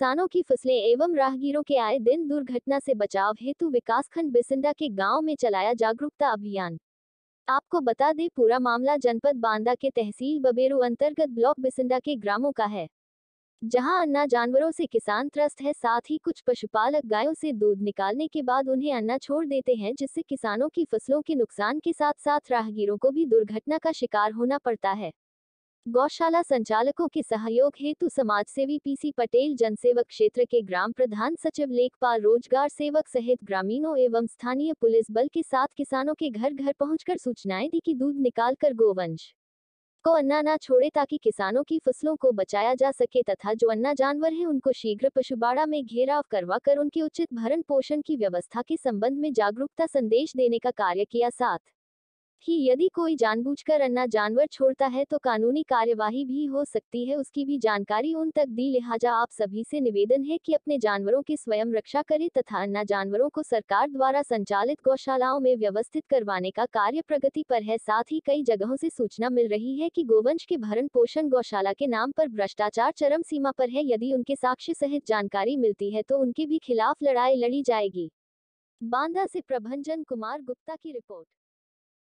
किसानों की फसलें एवं राहगीरों के आए दिन दुर्घटना से बचाव हेतु विकासखंड बिसिंडा के गांव में चलाया जागरूकता अभियान आपको बता दें पूरा मामला जनपद बांदा के तहसील बबेरू अंतर्गत ब्लॉक बिसिंडा के ग्रामों का है जहां अन्ना जानवरों से किसान त्रस्त है साथ ही कुछ पशुपालक गायों से दूध निकालने के बाद उन्हें अन्ना छोड़ देते हैं जिससे किसानों की फसलों के नुकसान के साथ साथ राहगीरों को भी दुर्घटना का शिकार होना पड़ता है गौशाला संचालकों के सहयोग हेतु समाजसेवी पीसी पटेल जनसेवक क्षेत्र के ग्राम प्रधान सचिव लेखपाल रोजगार सेवक सहित ग्रामीणों एवं स्थानीय पुलिस बल के साथ किसानों के घर घर पहुंचकर सूचनाएं दी कि दूध निकालकर गोवंश को अन्ना ना छोड़े ताकि किसानों की फसलों को बचाया जा सके तथा जो अन्ना जानवर हैं उनको शीघ्र पशुबाड़ा में घेराव करवा कर उनके उचित भरण पोषण की व्यवस्था के संबंध में जागरूकता संदेश देने का कार्य किया साथ कि यदि कोई जानबूझकर अन्ना जानवर छोड़ता है तो कानूनी कार्यवाही भी हो सकती है उसकी भी जानकारी उन तक दी लिहाजा आप सभी से निवेदन है कि अपने जानवरों की स्वयं रक्षा करें तथा अन्ना जानवरों को सरकार द्वारा संचालित गौशालाओं में व्यवस्थित करवाने का कार्य प्रगति पर है साथ ही कई जगहों से सूचना मिल रही है की गोवंश के भरण पोषण गौशाला के नाम पर भ्रष्टाचार चरम सीमा पर है यदि उनके साक्ष्य सहित जानकारी मिलती है तो उनके भी खिलाफ लड़ाई लड़ी जाएगी बांदा से प्रभंजन कुमार गुप्ता की रिपोर्ट